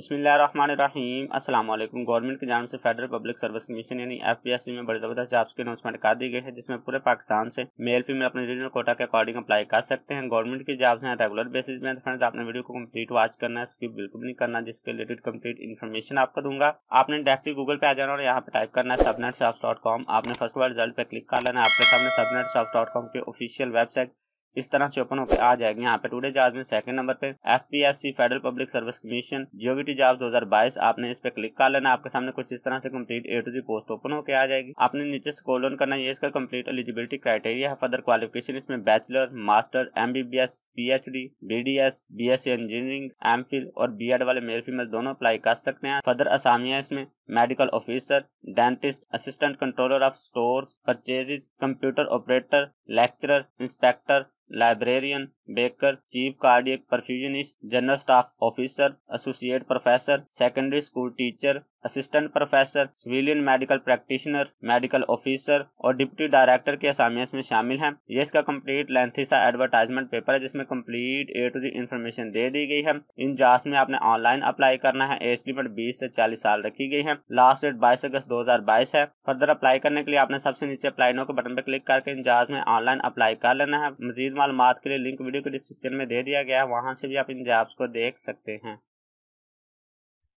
अस्सलाम वालेकुम गवर्नमेंट की जानव से फेडरल पब्लिक सर्विस कमीशन यानी एफ में बड़ी ज़बरदस्त जॉब्स की अनाउंसमेंट कर दी गई है जिसमें पूरे पाकिस्तान से मेल फीमेल अपने रीजनल कोटा के अकॉर्डिंग अप्लाई कर सकते हैं गवर्नमेंट की जॉब्स हैं रेगुलर बेसिस में तो फ्रेंड्स आपने वीडियो को कम्प्लीट वॉच करना है स्किप बिल्कुल नहीं करना जिसके रिलेटेड कम्प्लीट इन्फॉर्मेशन आपको दूंगा आपने डायरेक्टली गूगल पे आ जाना और यहाँ पे टाइप करना है सबनेट आपने फर्स्ट बार रिजल्ट पे क्लिक कर लेना आपके सामने सबनेट की ऑफिशियल वेबसाइट इस तरह से ओपन होकर आ जाएगी यहाँ पे टुडे जॉब में सेकंड नंबर पे F P S C federal public service commission जीओबीटी जॉब 2022 आपने इस पे क्लिक कर लेना आपके सामने कुछ इस तरह से complete A to Z post open होकर आ जाएगी आपने नीचे स्कोल ऑन करना है इसका कंप्लीट एलिजिबिलिटी क्राइटेरिया है फर्दर क्वालिफिकेशन इसमें bachelor master M B B S P H D B D S B S C engineering M phil और बी एड वाले मेल फीमेल दोनों अप्लाई कर सकते हैं फर्दर असामिया इसमें medical officer, dentist, assistant controller of stores, purchases, computer operator, lecturer, inspector, librarian, baker, chief cardiac perfusionist, general staff officer, associate professor, secondary school teacher, assistant professor civilian medical practitioner medical officer और deputy director के असामियस में शामिल हैं ये इसका complete lengthy सा advertisement paper है जिसमें complete A to Z information दे दी गई है इन जांच में आपने ऑनलाइन अप्लाई करना है एज लिमिट बीस से चालीस साल रखी गई है लास्ट डेट बाईस अगस्त दो हजार बाईस है फर्दर अप्लाई करने के लिए आपने सबसे नीचे अप्लाई नो के बटन पर क्लिक करके इन जांच में ऑनलाइन अप्लाई कर लेना है मजीद मालूम के लिए लिंक वीडियो के डिस्क्रिप्शन में दे दिया गया है वहाँ से भी आप इन जॉब्स को देख सकते हैं